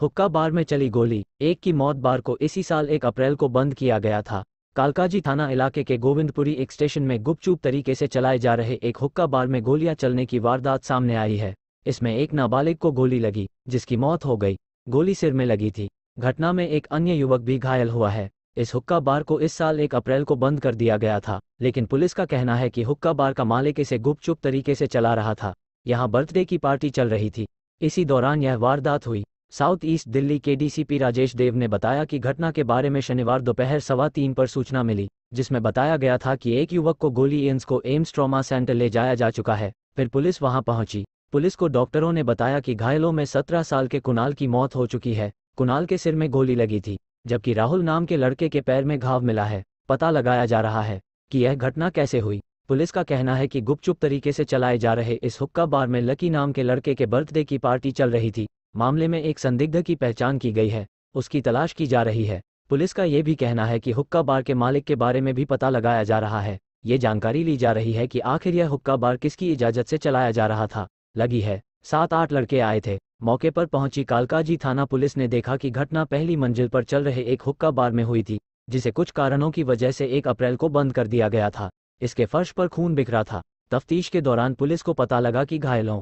हुक्का बार में चली गोली एक की मौत बार को इसी साल एक अप्रैल को बंद किया गया था कालकाजी थाना इलाके के गोविंदपुरी एक स्टेशन में गुपचुप तरीके से चलाए जा रहे एक हुक्का बार में गोलियां चलने की वारदात सामने आई है इसमें एक नाबालिग को गोली लगी जिसकी मौत हो गई गोली सिर में लगी थी घटना में एक अन्य युवक भी घायल हुआ है इस हुक्का बार को इस साल एक अप्रैल को बंद कर दिया गया था लेकिन पुलिस का कहना है कि हुक्का बार का मालिक इसे गुपचुप तरीके से चला रहा था यहाँ बर्थडे की पार्टी चल रही थी इसी दौरान यह वारदात हुई साउथ ईस्ट दिल्ली के डीसीपी राजेश देव ने बताया कि घटना के बारे में शनिवार दोपहर सवा तीन पर सूचना मिली जिसमें बताया गया था कि एक युवक को गोली एम्स को एम्स ट्रॉमा सेंटर ले जाया जा चुका है फिर पुलिस वहां पहुंची पुलिस को डॉक्टरों ने बताया कि घायलों में सत्रह साल के कुणाल की मौत हो चुकी है कुणाल के सिर में गोली लगी थी जबकि राहुल नाम के लड़के के पैर में घाव मिला है पता लगाया जा रहा है कि यह घटना कैसे हुई पुलिस का कहना है कि गुपचुप तरीके से चलाए जा रहे इस हुक्का बार में लकी नाम के लड़के के बर्थडे की पार्टी चल रही थी मामले में एक संदिग्ध की पहचान की गई है उसकी तलाश की जा रही है पुलिस का ये भी कहना है कि हुक्का बार के मालिक के बारे में भी पता लगाया जा रहा है ये जानकारी ली जा रही है कि आखिर यह हुक्का बार किसकी इजाजत से चलाया जा रहा था लगी है सात आठ लड़के आए थे मौके पर पहुंची कालकाजी थाना पुलिस ने देखा कि घटना पहली मंजिल पर चल रहे एक हुक्का बार में हुई थी जिसे कुछ कारणों की वजह से एक अप्रैल को बंद कर दिया गया था इसके फर्श पर खून बिखरा था तफ्तीश के दौरान पुलिस को पता लगा कि घायलों